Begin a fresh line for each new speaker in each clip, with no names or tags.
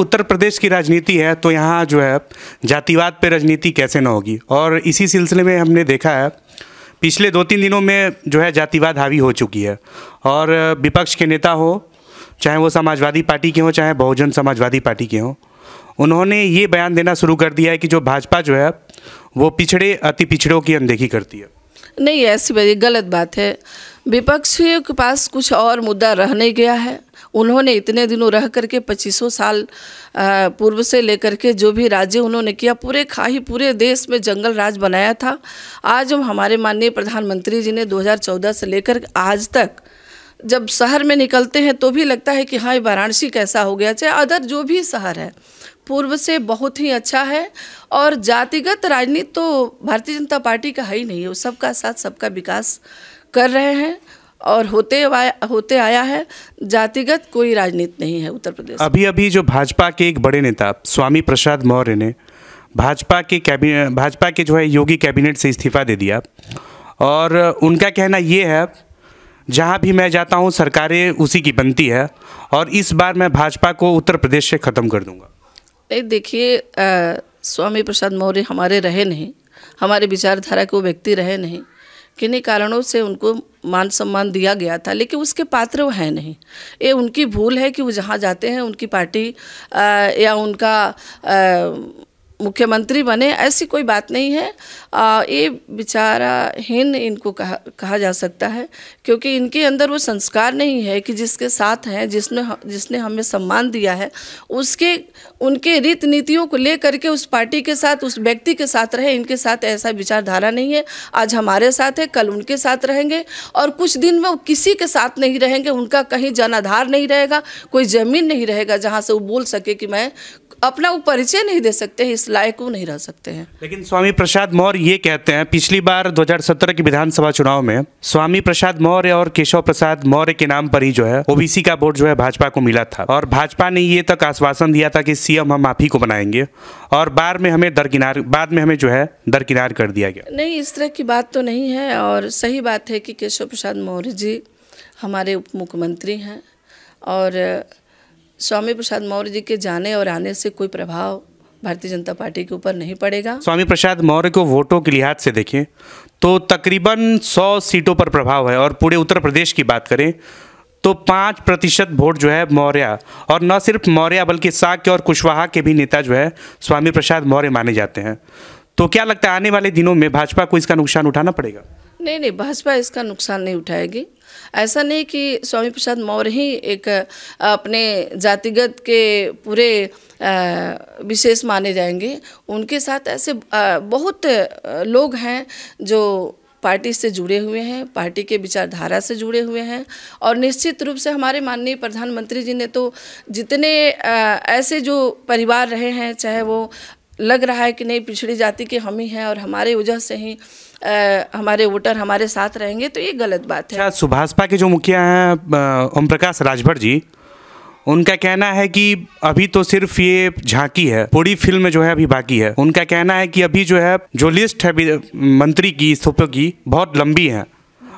उत्तर प्रदेश की राजनीति है तो यहाँ जो है जातिवाद पे राजनीति कैसे ना होगी और इसी सिलसिले में हमने देखा है पिछले दो तीन दिनों में जो है जातिवाद हावी हो चुकी है और विपक्ष के नेता हो चाहे वो समाजवादी पार्टी के हों चाहे बहुजन समाजवादी पार्टी के हों उन्होंने ये बयान देना शुरू कर दिया है कि जो भाजपा जो है वो पिछड़े अति पिछड़ों की अनदेखी करती है
नहीं ऐसी गलत बात है विपक्ष के पास कुछ और मुद्दा रह नहीं गया है उन्होंने इतने दिनों रह करके पच्चीसों साल पूर्व से लेकर के जो भी राज्य उन्होंने किया पूरे खाही पूरे देश में जंगल राज बनाया था आज हम हमारे माननीय प्रधानमंत्री जी ने 2014 से लेकर आज तक जब शहर में निकलते हैं तो भी लगता है कि हाँ ये वाराणसी कैसा हो गया चाहे अदर जो भी शहर है पूर्व से बहुत ही अच्छा है और जातिगत राजनीति तो भारतीय जनता पार्टी का है ही नहीं है सबका साथ सबका विकास कर रहे हैं और होते होते आया है जातिगत कोई राजनीति नहीं है उत्तर प्रदेश
अभी अभी जो भाजपा के एक बड़े नेता स्वामी प्रसाद मौर्य ने भाजपा के कैबिनेट भाजपा के जो है योगी कैबिनेट से इस्तीफा दे दिया और उनका कहना ये है जहाँ भी मैं जाता हूँ सरकारें उसी की बनती है और इस बार मैं भाजपा को उत्तर प्रदेश से ख़त्म कर दूँगा
नहीं देखिए स्वामी प्रसाद मौर्य हमारे रहे नहीं हमारे विचारधारा के वो व्यक्ति रहे नहीं किन्हीं कारणों से उनको मान सम्मान दिया गया था लेकिन उसके पात्र वो हैं नहीं ये उनकी भूल है कि वो जहाँ जाते हैं उनकी पार्टी आ, या उनका आ, मुख्यमंत्री बने ऐसी कोई बात नहीं है आ, ये विचाराहीन इनको कहा कहा जा सकता है क्योंकि इनके अंदर वो संस्कार नहीं है कि जिसके साथ हैं जिसने जिसने हमें सम्मान दिया है उसके उनके रीत नीतियों को ले करके उस पार्टी के साथ उस व्यक्ति के साथ रहे इनके साथ ऐसा विचारधारा नहीं है आज हमारे साथ है कल उनके साथ रहेंगे और कुछ दिन में वो किसी के साथ नहीं रहेंगे उनका कहीं जनाधार नहीं रहेगा कोई ज़मीन नहीं रहेगा जहाँ से वो बोल सके कि मैं अपना वो परिचय नहीं दे सकते हैं इस लायक वो नहीं रह सकते हैं
लेकिन स्वामी प्रसाद मौर्य ये कहते हैं पिछली बार 2017 की विधानसभा चुनाव में स्वामी प्रसाद मौर्य और केशव प्रसाद मौर्य के नाम पर ही जो है ओबीसी का वोट जो है भाजपा को मिला था और भाजपा ने ये तक आश्वासन दिया था कि सीएम हम आप ही को बनाएंगे और बार में हमें दरकिनार बाद में हमें जो है दरकिनार कर दिया गया
नहीं इस तरह की बात तो नहीं है और सही बात है कि केशव प्रसाद मौर्य जी हमारे उप मुख्यमंत्री हैं और स्वामी प्रसाद मौर्य जी के जाने और आने से कोई प्रभाव भारतीय जनता पार्टी के ऊपर नहीं पड़ेगा
स्वामी प्रसाद मौर्य को वोटों के लिहाज से देखें तो तकरीबन 100 सीटों पर प्रभाव है और पूरे उत्तर प्रदेश की बात करें तो पाँच प्रतिशत वोट जो है मौर्य और न सिर्फ मौर्य बल्कि साक्य और कुशवाहा के भी नेता जो है स्वामी प्रसाद मौर्य माने जाते हैं तो क्या लगता है आने वाले दिनों में भाजपा को इसका नुकसान उठाना पड़ेगा
नहीं नहीं भाजपा इसका नुकसान नहीं उठाएगी ऐसा नहीं कि स्वामी प्रसाद मौर्य ही एक अपने जातिगत के पूरे विशेष माने जाएंगे उनके साथ ऐसे बहुत लोग हैं जो पार्टी से जुड़े हुए हैं पार्टी के विचारधारा से जुड़े हुए हैं और निश्चित रूप से हमारे माननीय प्रधानमंत्री जी ने तो जितने ऐसे जो परिवार रहे हैं चाहे वो लग रहा है कि नहीं पिछड़ी जाति के हम ही हैं और हमारे वजह से ही हमारे वोटर हमारे साथ रहेंगे तो ये गलत बात है अच्छा,
सुभाषपा के जो मुखिया हैं ओम प्रकाश राजभर जी उनका कहना है कि अभी तो सिर्फ ये झांकी है पूरी फिल्म जो है अभी बाकी है उनका कहना है कि अभी जो है जो लिस्ट है मंत्री की इस्तीफों की बहुत लंबी है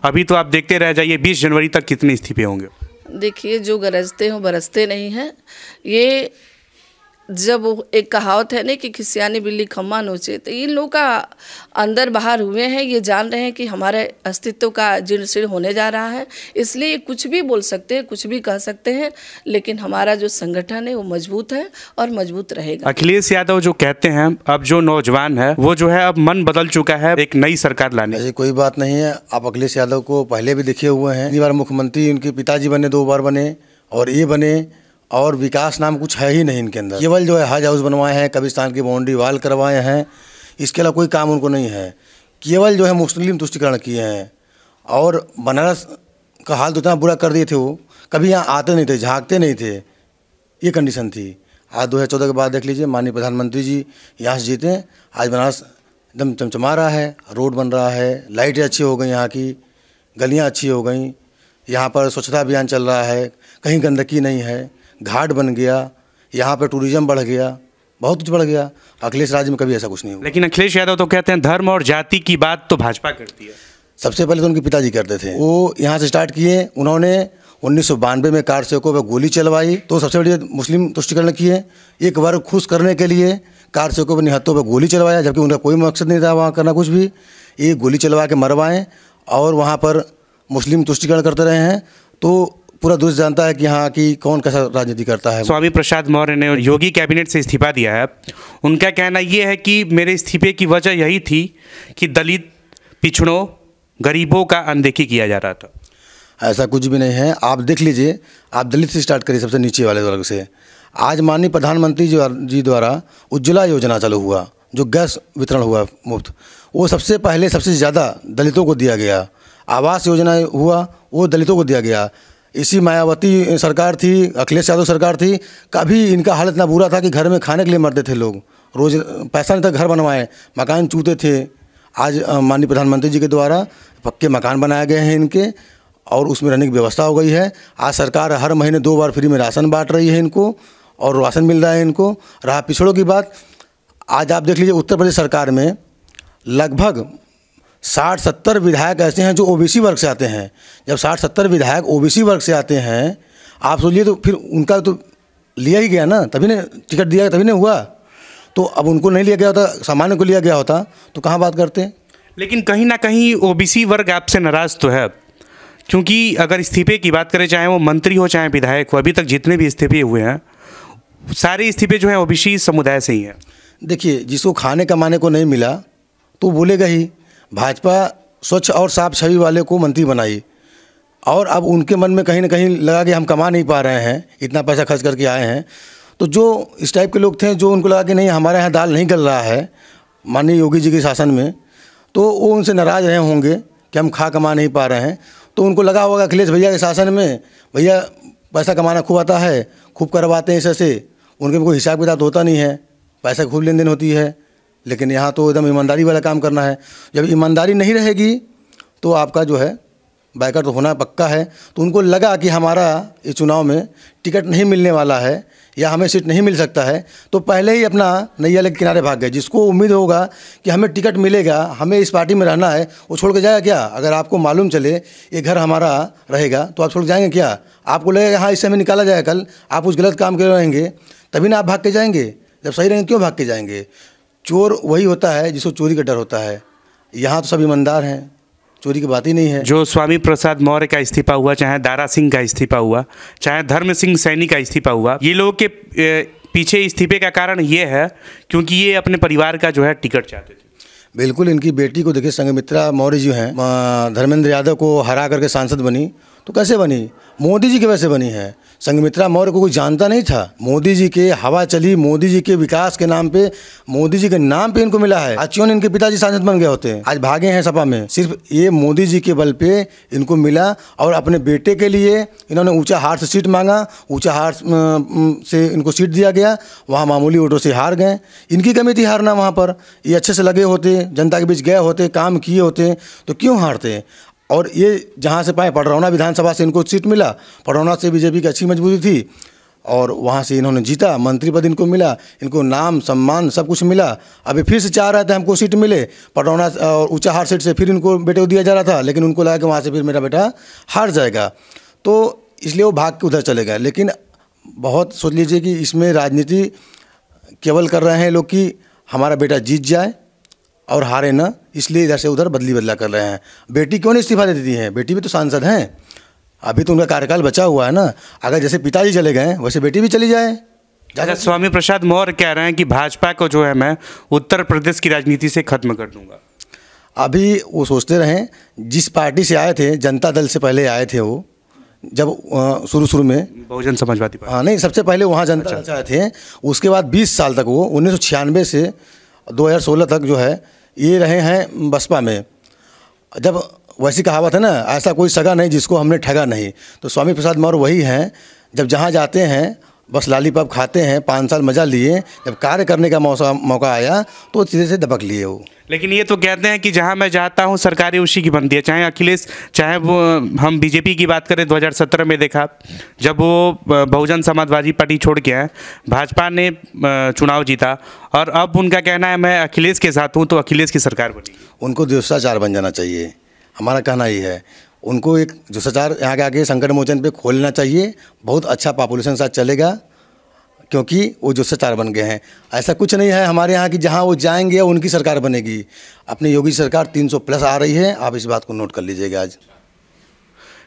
अभी तो आप देखते रह जाइए बीस जनवरी तक कितने इस्तीफे होंगे
देखिए जो गरजते हो बरसते नहीं हैं ये जब वो एक कहावत है ना कि खिसियानी बिल्ली खम्मा नोचे तो इन लोग का अंदर बाहर हुए हैं ये जान रहे हैं कि हमारे अस्तित्व का जीर्ण शीर्ण होने जा रहा है इसलिए कुछ भी बोल सकते हैं कुछ भी कह सकते हैं लेकिन हमारा जो संगठन है वो मजबूत है और मजबूत रहेगा अखिलेश
यादव जो कहते हैं अब जो नौजवान है वो जो है अब मन बदल चुका है एक नई सरकार लाने ऐसी
कोई बात नहीं है आप अखिलेश यादव को पहले भी देखे हुए हैं बार मुख्यमंत्री उनके पिताजी बने दो बार बने और ये बने और विकास नाम कुछ है ही नहीं इनके अंदर केवल जो है हज हाउस बनवाए हैं कब्रिस्तान की बाउंड्री वाल करवाए हैं इसके अलावा कोई काम उनको नहीं है केवल जो है मुस्लिम तुष्टिकरण किए हैं और बनारस का हाल तो इतना बुरा कर दिए थे वो कभी यहाँ आते नहीं थे झाँकते नहीं थे ये कंडीशन थी आज दो हज़ार चौदह के बाद देख लीजिए माननीय प्रधानमंत्री जी यहाँ से जीते आज बनारस एकदम चमचमा रहा है रोड बन रहा है लाइटें अच्छी हो गई यहाँ की गलियाँ अच्छी हो गई यहाँ पर स्वच्छता अभियान चल रहा है कहीं गंदगी नहीं है घाट बन गया यहाँ पर टूरिज्म बढ़ गया बहुत कुछ बढ़ गया अखिलेश राज्य में कभी ऐसा कुछ नहीं हुआ
लेकिन अखिलेश यादव तो कहते हैं धर्म और जाति की बात तो भाजपा करती है
सबसे पहले तो उनके पिताजी करते थे हाँ। वो यहाँ से स्टार्ट किए उन्होंने उन्नीस सौ बानवे में कार सेवकों पर गोली चलवाई तो सबसे बड़ी मुस्लिम तुष्टिकरण किए एक वर्ग खुश करने के लिए कार सेवकों पर निहत्तों पर गोली चलवाया जबकि उनका कोई मकसद नहीं था वहाँ करना कुछ भी ये गोली चलवा के मरवाएँ और वहाँ पर मुस्लिम तुष्टिकरण करते रहे हैं तो पूरा देश जानता है कि हाँ कि कौन कैसा राजनीति करता है
स्वामी प्रसाद मौर्य ने योगी कैबिनेट से इस्तीफा दिया है उनका कहना ये है कि मेरे इस्तीफे की वजह यही थी कि दलित पिछड़ों गरीबों का अनदेखी किया जा रहा था
ऐसा कुछ भी नहीं है आप देख लीजिए आप दलित से स्टार्ट करिए सबसे नीचे वाले वर्ग से आज माननीय प्रधानमंत्री जी द्वारा उज्ज्वला योजना चालू हुआ जो गैस वितरण हुआ मुफ्त वो सबसे पहले सबसे ज़्यादा दलितों को दिया गया आवास योजना हुआ वो दलितों को दिया गया इसी मायावती सरकार थी अखिलेश यादव सरकार थी कभी इनका हाल इतना बुरा था कि घर में खाने के लिए मरते थे लोग रोज़ पैसा नहीं था घर बनवाए मकान चूते थे आज माननीय प्रधानमंत्री जी के द्वारा पक्के मकान बनाए गए हैं इनके और उसमें रहने की व्यवस्था हो गई है आज सरकार हर महीने दो बार फ्री में राशन बांट रही है इनको और राशन मिल रहा है इनको रहा पिछड़ों की बात आज आप देख लीजिए उत्तर प्रदेश सरकार में लगभग साठ सत्तर विधायक ऐसे हैं जो ओबीसी वर्ग से आते हैं जब साठ सत्तर विधायक ओबीसी वर्ग से आते हैं आप सोचिए तो फिर उनका तो लिया ही गया ना तभी ने टिकट दिया तभी ने हुआ तो अब उनको नहीं लिया गया होता सामान्य को लिया गया होता तो कहाँ बात करते हैं
लेकिन कहीं ना कहीं ओ वर्ग आपसे नाराज़ तो है क्योंकि अगर इस्तीफे की बात करें चाहे वो मंत्री हो चाहे विधायक हो अभी तक जितने भी इस्तीफे हुए हैं सारे इस्तीफे जो हैं ओबीसी समुदाय से ही हैं
देखिए जिसको खाने कमाने को नहीं मिला तो बोलेगा ही भाजपा स्वच्छ और साफ छवि वाले को मंत्री बनाई और अब उनके मन में कहीं ना कहीं लगा कि हम कमा नहीं पा रहे हैं इतना पैसा खर्च करके आए हैं तो जो इस टाइप के लोग थे जो उनको लगा कि नहीं हमारे यहाँ दाल नहीं गल रहा है माननीय योगी जी के शासन में तो वो उनसे नाराज़ रहे होंगे कि हम खा कमा नहीं पा रहे हैं तो उनको लगा होगा अखिलेश भैया के शासन में भैया पैसा कमाना खूब आता है खूब करवाते हैं इससे उनके कोई हिसाब किताब तो होता नहीं है पैसा खूब लेन देन होती है लेकिन यहाँ तो एकदम ईमानदारी वाला काम करना है जब ईमानदारी नहीं रहेगी तो आपका जो है बाइकर तो होना पक्का है तो उनको लगा कि हमारा इस चुनाव में टिकट नहीं मिलने वाला है या हमें सीट नहीं मिल सकता है तो पहले ही अपना नैया लग किनारे भाग गए जिसको उम्मीद होगा कि हमें टिकट मिलेगा हमें इस पार्टी में रहना है वो छोड़ के जाएगा क्या अगर आपको मालूम चले ये घर हमारा रहेगा तो आप छोड़ के जाएंगे क्या आपको लगेगा हाँ इससे हमें निकाला जाएगा कल आप कुछ गलत काम कर रहेंगे तभी ना आप भाग के जाएंगे जब सही रहेंगे क्यों भाग के जाएंगे चोर वही होता है जिसको चोरी का डर होता है यहाँ तो सब ईमानदार हैं चोरी की बात ही नहीं है
जो स्वामी प्रसाद मौर्य का इस्तीफा हुआ चाहे दारा सिंह का इस्तीफा हुआ चाहे धर्म सिंह सैनी का इस्तीफा हुआ ये लोग के पीछे इस्तीफे का कारण ये है क्योंकि ये अपने परिवार का जो है टिकट चाहते थे
बिल्कुल इनकी बेटी को देखिए संगमित्रा मौर्य जी हैं धर्मेंद्र यादव को हरा करके सांसद बनी तो कैसे बनी मोदी जी की वैसे बनी है संगमित्रा मौर्य को कोई जानता नहीं था मोदी जी के हवा चली मोदी जी के विकास के नाम पे मोदी जी के नाम पे इनको मिला है आज क्यों इनके पिताजी सांसद बन गए होते हैं आज भागे हैं सपा में सिर्फ ये मोदी जी के बल पे इनको मिला और अपने बेटे के लिए इन्होंने ऊंचा हार से सीट मांगा ऊंचा हार से इनको सीट दिया गया वहाँ मामूली वोटों से हार गए इनकी कमी थी हारना वहाँ पर ये अच्छे से लगे होते जनता के बीच गए होते काम किए होते तो क्यों हारते और ये जहाँ से पाए पटरौना विधानसभा से इनको सीट मिला पडरौना से बीजेपी की अच्छी मजबूती थी और वहाँ से इन्होंने जीता मंत्री पद इनको मिला इनको नाम सम्मान सब कुछ मिला अभी फिर से चाह रहा था हमको सीट मिले पटौना और ऊँचाहार सीट से फिर इनको बेटे को दिया जा रहा था लेकिन उनको लगा कि वहाँ से फिर मेरा बेटा हार जाएगा तो इसलिए वो भाग के उधर चले गए लेकिन बहुत सोच लीजिए कि इसमें राजनीति केवल कर रहे हैं लोग कि हमारा बेटा जीत जाए और हारे ना इसलिए इधर से उधर बदली बदला कर रहे हैं बेटी क्यों नहीं इस्तीफा दे देती है बेटी भी तो सांसद हैं अभी तो उनका कार्यकाल बचा हुआ है ना अगर जैसे पिताजी चले गए वैसे बेटी भी चली जाए
अच्छा स्वामी प्रसाद मौर्य कह रहे हैं कि भाजपा को जो है मैं उत्तर प्रदेश की राजनीति से खत्म कर दूंगा
अभी वो सोचते रहें जिस पार्टी से आए थे जनता दल से पहले आए थे वो जब शुरू शुरू में
बहुजन समाजवादी
हाँ नहीं सबसे पहले वहाँ जनता अच्छा। आए थे उसके बाद 20 साल तक वो उन्नीस से 2016 तक जो है ये रहे हैं बसपा में जब वैसी कहावत है ना ऐसा कोई सगा नहीं जिसको हमने ठगा नहीं तो स्वामी प्रसाद मौर्य वही हैं जब जहाँ जाते हैं बस लालीपॉप खाते हैं पाँच साल मज़ा लिए जब कार्य करने का मौका मौका आया तो सीधे से दबक लिए वो
लेकिन ये तो कहते हैं कि जहां मैं जाता हूं सरकारी उसी की बनती है चाहे अखिलेश चाहे वो हम बीजेपी की बात करें 2017 में देखा जब वो बहुजन समाजवादी पार्टी छोड़ के आए भाजपा ने चुनाव जीता और अब उनका कहना है मैं अखिलेश के साथ हूँ तो अखिलेश की सरकार बनी
उनको दुष्टाचार बन जाना चाहिए हमारा कहना ये है उनको एक जो सचार यहाँ के आगे संकट मोचन पे खोलना चाहिए बहुत अच्छा पॉपुलेशन साथ चलेगा क्योंकि वो सचार बन गए हैं ऐसा कुछ नहीं है हमारे यहाँ की जहाँ वो जाएंगे उनकी सरकार बनेगी अपनी योगी सरकार 300 प्लस आ रही है आप इस बात को नोट कर लीजिएगा आज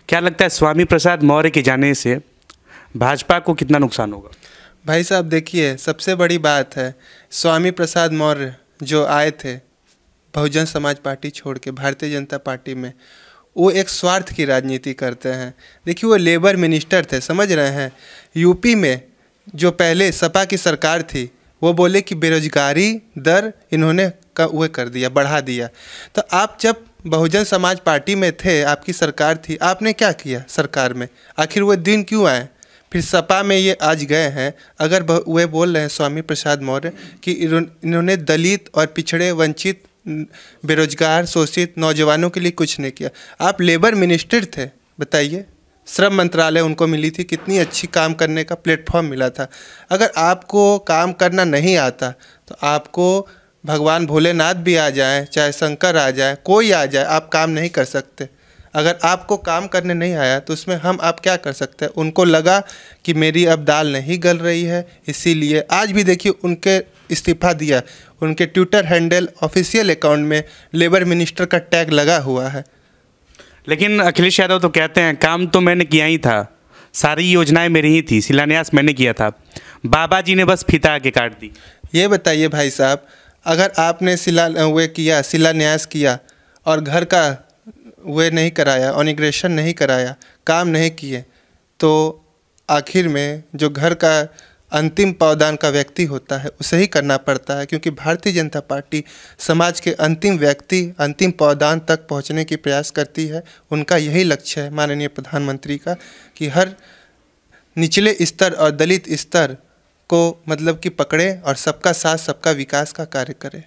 क्या लगता है स्वामी प्रसाद मौर्य के जाने से भाजपा को कितना नुकसान होगा
भाई साहब देखिए सबसे बड़ी बात है स्वामी प्रसाद मौर्य जो आए थे बहुजन समाज पार्टी छोड़ के भारतीय जनता पार्टी में वो एक स्वार्थ की राजनीति करते हैं देखिए वो लेबर मिनिस्टर थे समझ रहे हैं यूपी में जो पहले सपा की सरकार थी वो बोले कि बेरोजगारी दर इन्होंने वह कर दिया बढ़ा दिया तो आप जब बहुजन समाज पार्टी में थे आपकी सरकार थी आपने क्या किया सरकार में आखिर वह दिन क्यों आए फिर सपा में ये आज गए हैं अगर वे बोल रहे हैं स्वामी प्रसाद मौर्य कि इन्होंने दलित और पिछड़े वंचित बेरोजगार शोषित नौजवानों के लिए कुछ नहीं किया आप लेबर मिनिस्टर थे बताइए श्रम मंत्रालय उनको मिली थी कितनी अच्छी काम करने का प्लेटफॉर्म मिला था अगर आपको काम करना नहीं आता तो आपको भगवान भोलेनाथ भी आ जाए चाहे शंकर आ जाए कोई आ जाए आप काम नहीं कर सकते अगर आपको काम करने नहीं आया तो उसमें हम आप क्या कर सकते हैं उनको लगा कि मेरी अब दाल नहीं गल रही है इसीलिए आज भी देखिए उनके इस्तीफा दिया उनके ट्विटर हैंडल ऑफिशियल अकाउंट में लेबर मिनिस्टर का टैग लगा हुआ है
लेकिन अखिलेश यादव तो कहते हैं काम तो मैंने किया ही था सारी योजनाएं मेरी ही थी शिलान्यास मैंने किया था बाबा जी ने बस फीता आगे
काट दी ये बताइए भाई साहब अगर आपने शिला वे किया शिलान्यास किया और घर का वे नहीं कराया ऑनिग्रेशन नहीं कराया काम नहीं किए तो आखिर में जो घर का अंतिम पावदान का व्यक्ति होता है उसे ही करना पड़ता है क्योंकि भारतीय जनता पार्टी समाज के अंतिम व्यक्ति अंतिम पावदान तक पहुंचने की प्रयास करती है उनका यही लक्ष्य है माननीय प्रधानमंत्री का कि हर निचले स्तर और दलित स्तर को मतलब कि पकड़े और सबका साथ सबका विकास का कार्य करे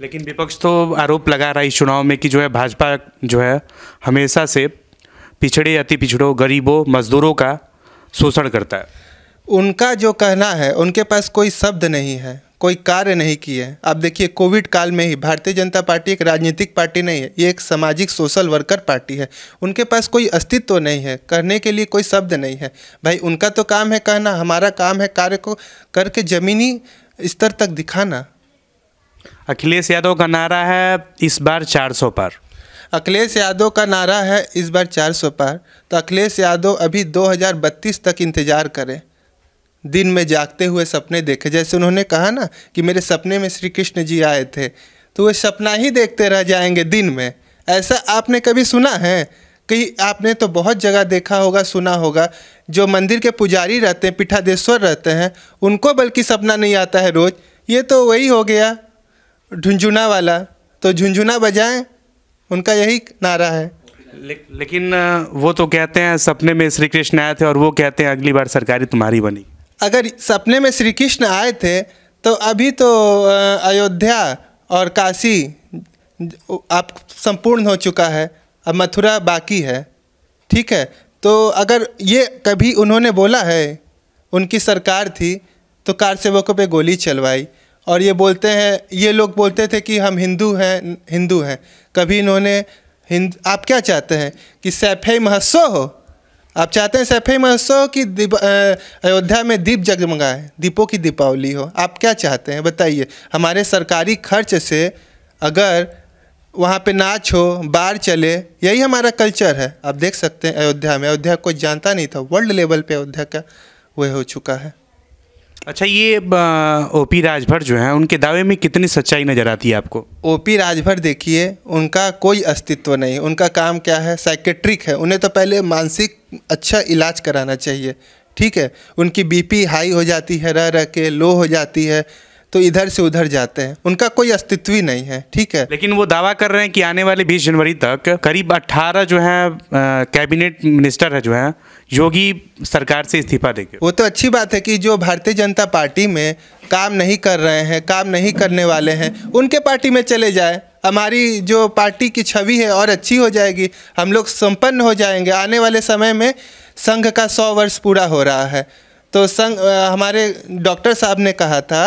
लेकिन विपक्ष तो आरोप लगा रहा है इस चुनाव में कि जो है भाजपा जो है हमेशा से पिछड़े अति पिछड़ों गरीबों मजदूरों का शोषण करता है
उनका जो कहना है उनके पास कोई शब्द नहीं है कोई कार्य नहीं किए हैं आप देखिए कोविड काल में ही भारतीय जनता पार्टी एक राजनीतिक पार्टी नहीं है ये एक सामाजिक सोशल वर्कर पार्टी है उनके पास कोई अस्तित्व नहीं है कहने के लिए कोई शब्द नहीं है भाई उनका तो काम है कहना हमारा काम है कार्य को करके ज़मीनी स्तर तक दिखाना
अखिलेश यादव का नारा है इस बार चार पर
अखिलेश यादव का नारा है इस बार 400 पार तो अखिलेश यादव अभी 2032 तक इंतज़ार करें दिन में जागते हुए सपने देखे जैसे उन्होंने कहा ना कि मेरे सपने में श्री कृष्ण जी आए थे तो वे सपना ही देखते रह जाएंगे दिन में ऐसा आपने कभी सुना है कि आपने तो बहुत जगह देखा होगा सुना होगा जो मंदिर के पुजारी रहते हैं पीठाधेश्वर रहते हैं उनको बल्कि सपना नहीं आता है रोज़ ये तो वही हो गया झुंझुना वाला तो झुंझुना बजाएं उनका यही नारा है
ले, लेकिन वो तो कहते हैं सपने में श्री कृष्ण आए थे और वो कहते हैं अगली बार सरकारी तुम्हारी बनी
अगर सपने में श्री कृष्ण आए थे तो अभी तो अयोध्या और काशी आप संपूर्ण हो चुका है अब मथुरा बाकी है ठीक है तो अगर ये कभी उन्होंने बोला है उनकी सरकार थी तो कार सेवकों पर गोली चलवाई और ये बोलते हैं ये लोग बोलते थे कि हम हिंदू हैं हिंदू हैं कभी इन्होंने हिंद आप क्या चाहते हैं कि सैफे महोत्सव हो आप चाहते हैं सफ़े महोत्सव की अयोध्या में दीप जगमगाए दीपों की दीपावली हो आप क्या चाहते हैं बताइए हमारे सरकारी खर्च से अगर वहाँ पे नाच हो बार चले यही हमारा कल्चर है आप देख सकते हैं अयोध्या में अयोध्या कोई जानता नहीं था वर्ल्ड लेवल पे अयोध्या का वह हो चुका है अच्छा ये
ओ पी राजभर जो है उनके दावे में कितनी सच्चाई नज़र आती है आपको
ओ पी राजभर देखिए उनका कोई अस्तित्व नहीं उनका काम क्या है साइकेट्रिक है उन्हें तो पहले मानसिक अच्छा इलाज कराना चाहिए ठीक है उनकी बीपी हाई हो जाती है रह रह के लो हो जाती है तो इधर से उधर जाते हैं उनका कोई अस्तित्व ही नहीं है ठीक है
लेकिन वो दावा कर रहे हैं कि आने वाले बीस जनवरी तक करीब अट्ठारह जो है कैबिनेट मिनिस्टर है जो है योगी सरकार से इस्तीफा देंगे
वो तो अच्छी बात है कि जो भारतीय जनता पार्टी में काम नहीं कर रहे हैं काम नहीं करने वाले हैं उनके पार्टी में चले जाए हमारी जो पार्टी की छवि है और अच्छी हो जाएगी हम लोग संपन्न हो जाएंगे आने वाले समय में संघ का सौ वर्ष पूरा हो रहा है तो संघ हमारे डॉक्टर साहब ने कहा था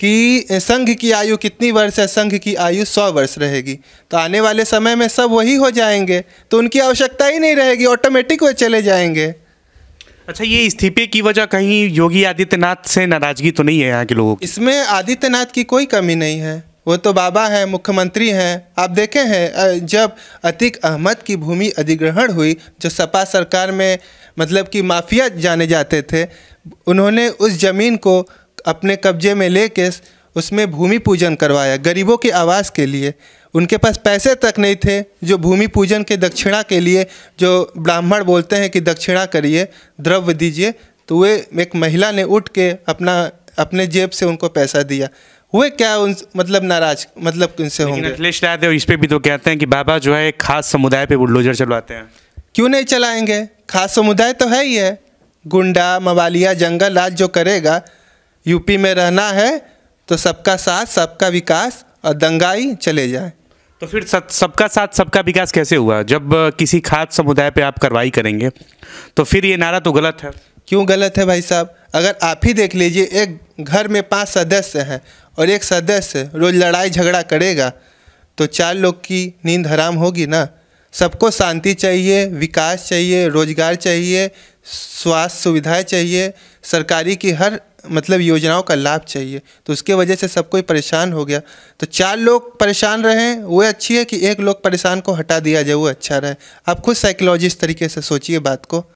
कि संघ की आयु कितनी वर्ष है संघ की आयु सौ वर्ष रहेगी तो आने वाले समय में सब वही हो जाएंगे तो उनकी आवश्यकता ही नहीं रहेगी ऑटोमेटिक वे चले जाएंगे
अच्छा ये इस्तीफे की वजह कहीं योगी आदित्यनाथ से नाराजगी तो नहीं है यहाँ के लोगों की
इसमें आदित्यनाथ की कोई कमी नहीं है वो तो बाबा हैं मुख्यमंत्री हैं आप देखे हैं जब अतिक अहमद की भूमि अधिग्रहण हुई जो सपा सरकार में मतलब कि माफिया जाने जाते थे उन्होंने उस ज़मीन को अपने कब्जे में लेके उसमें भूमि पूजन करवाया गरीबों के आवास के लिए उनके पास पैसे तक नहीं थे जो भूमि पूजन के दक्षिणा के लिए जो ब्राह्मण बोलते हैं कि दक्षिणा करिए द्रव्य दीजिए तो वे एक महिला ने उठ के अपना अपने जेब से उनको पैसा दिया हुए क्या उन मतलब नाराज मतलब उनसे होंगे
अखिलेश यादव इस पर भी तो कहते हैं कि बाबा जो है खास समुदाय पे बुलडोजर चलवाते हैं
क्यों नहीं चलाएंगे खास समुदाय तो है ही है गुंडा मवालिया जंगल आज जो करेगा यूपी में रहना है तो सबका साथ सबका विकास और दंगाई चले जाए तो
फिर सबका साथ सबका विकास कैसे हुआ जब किसी खास समुदाय पे आप कार्रवाई करेंगे तो फिर ये नारा तो गलत है
क्यों गलत है भाई साहब अगर आप ही देख लीजिए एक घर में पांच सदस्य हैं और एक सदस्य रोज़ लड़ाई झगड़ा करेगा तो चार लोग की नींद हराम होगी ना सबको शांति चाहिए विकास चाहिए रोजगार चाहिए स्वास्थ्य सुविधाएं चाहिए सरकारी की हर मतलब योजनाओं का लाभ चाहिए तो उसके वजह से सब कोई परेशान हो गया तो चार लोग परेशान रहे वो अच्छी है कि एक लोग परेशान को हटा दिया जाए वो अच्छा रहे आप खुद साइकोलॉजिस्ट तरीके से सोचिए बात को